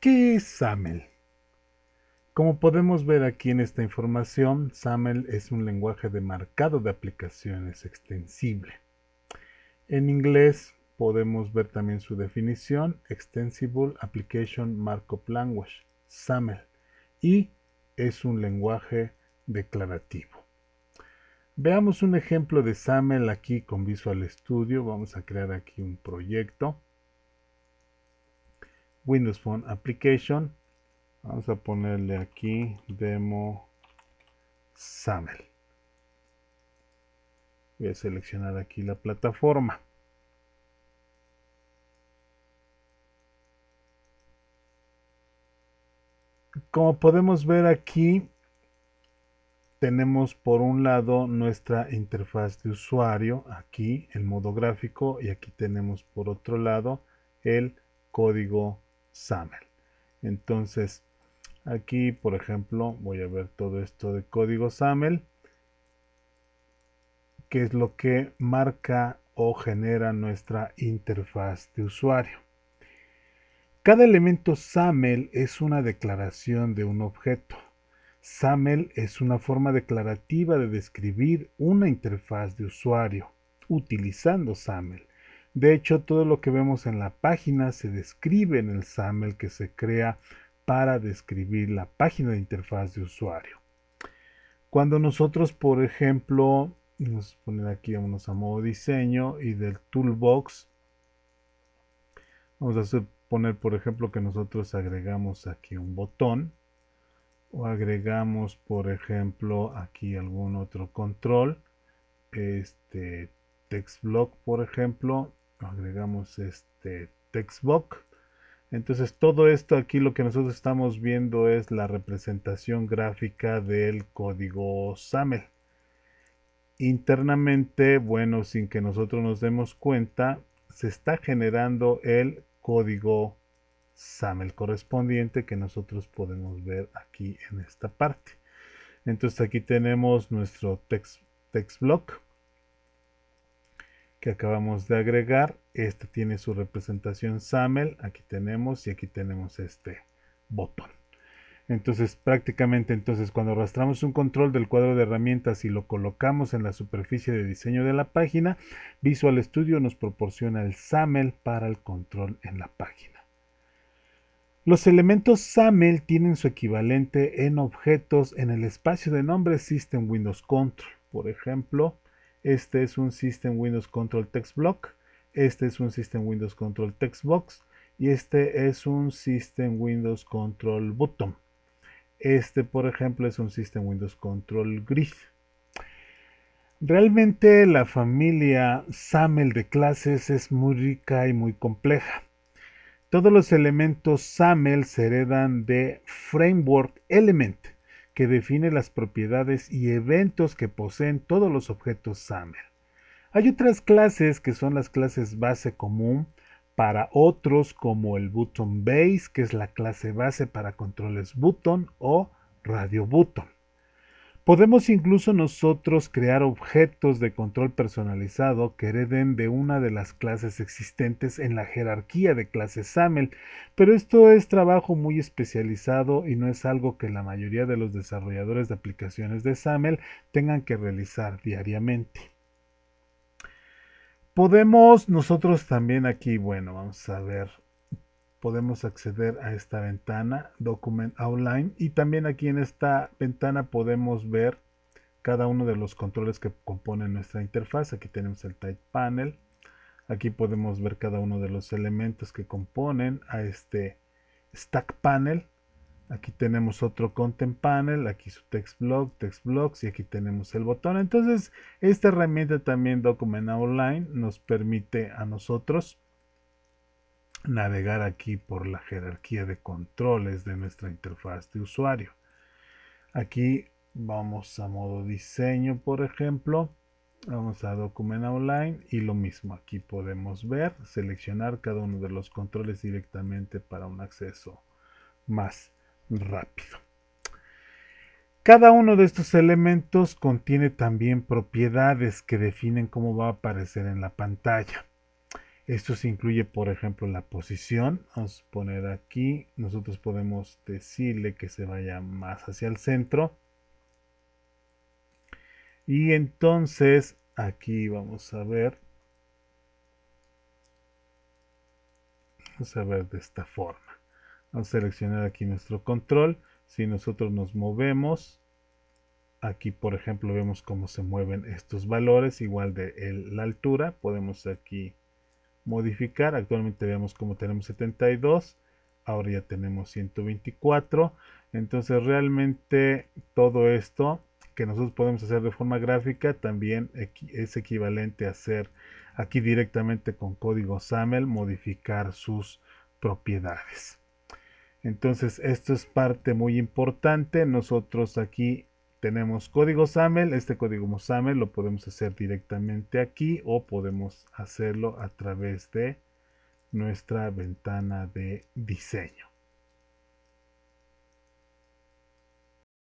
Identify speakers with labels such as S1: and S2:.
S1: ¿Qué es SAML? Como podemos ver aquí en esta información, SAML es un lenguaje de marcado de aplicaciones extensible. En inglés podemos ver también su definición, Extensible Application Markup Language, SAML, y es un lenguaje declarativo. Veamos un ejemplo de SAML aquí con Visual Studio. Vamos a crear aquí un proyecto. Windows Phone Application. Vamos a ponerle aquí demo samel. Voy a seleccionar aquí la plataforma. Como podemos ver aquí, tenemos por un lado nuestra interfaz de usuario, aquí el modo gráfico, y aquí tenemos por otro lado el código XAML. Entonces, aquí, por ejemplo, voy a ver todo esto de código SAML, que es lo que marca o genera nuestra interfaz de usuario. Cada elemento SAML es una declaración de un objeto. SAML es una forma declarativa de describir una interfaz de usuario utilizando SAML. De hecho, todo lo que vemos en la página se describe en el SAML que se crea para describir la página de interfaz de usuario. Cuando nosotros, por ejemplo, vamos a poner aquí, vámonos a modo diseño y del toolbox, vamos a suponer, poner, por ejemplo, que nosotros agregamos aquí un botón o agregamos, por ejemplo, aquí algún otro control, este text block, por ejemplo, agregamos este block entonces todo esto aquí lo que nosotros estamos viendo es la representación gráfica del código SAML internamente bueno sin que nosotros nos demos cuenta se está generando el código SAML correspondiente que nosotros podemos ver aquí en esta parte entonces aquí tenemos nuestro text, text block que acabamos de agregar. Este tiene su representación SAML. Aquí tenemos y aquí tenemos este botón. Entonces prácticamente entonces cuando arrastramos un control del cuadro de herramientas y lo colocamos en la superficie de diseño de la página, Visual Studio nos proporciona el SAML para el control en la página. Los elementos SAML tienen su equivalente en objetos en el espacio de nombre System Windows Control. Por ejemplo, este es un System Windows Control Text Block, este es un System Windows Control Textbox. y este es un System Windows Control Este, por ejemplo, es un System Windows Control Grid. Realmente la familia SAML de clases es muy rica y muy compleja. Todos los elementos SAML se heredan de Framework Element que define las propiedades y eventos que poseen todos los objetos SAML. Hay otras clases que son las clases base común para otros como el button que es la clase base para controles button o radio button. Podemos incluso nosotros crear objetos de control personalizado que hereden de una de las clases existentes en la jerarquía de clases SAML, pero esto es trabajo muy especializado y no es algo que la mayoría de los desarrolladores de aplicaciones de SAML tengan que realizar diariamente. Podemos nosotros también aquí, bueno, vamos a ver, podemos acceder a esta ventana Document Outline y también aquí en esta ventana podemos ver cada uno de los controles que componen nuestra interfaz. Aquí tenemos el Type Panel. Aquí podemos ver cada uno de los elementos que componen a este Stack Panel. Aquí tenemos otro Content Panel, aquí su Text Block, Text Blocks y aquí tenemos el botón. Entonces, esta herramienta también Document Online, nos permite a nosotros navegar aquí por la jerarquía de controles de nuestra interfaz de usuario. Aquí vamos a modo diseño, por ejemplo. Vamos a Document online y lo mismo. Aquí podemos ver, seleccionar cada uno de los controles directamente para un acceso más rápido. Cada uno de estos elementos contiene también propiedades que definen cómo va a aparecer en la pantalla. Esto se incluye, por ejemplo, la posición. Vamos a poner aquí, nosotros podemos decirle que se vaya más hacia el centro. Y entonces aquí vamos a ver. Vamos a ver de esta forma. Vamos a seleccionar aquí nuestro control. Si nosotros nos movemos, aquí por ejemplo vemos cómo se mueven estos valores, igual de la altura. Podemos aquí modificar. Actualmente veamos como tenemos 72, ahora ya tenemos 124. Entonces realmente todo esto que nosotros podemos hacer de forma gráfica también es equivalente a hacer aquí directamente con código SAML modificar sus propiedades. Entonces esto es parte muy importante. Nosotros aquí tenemos código SAML, este código SAML lo podemos hacer directamente aquí o podemos hacerlo a través de nuestra ventana de diseño.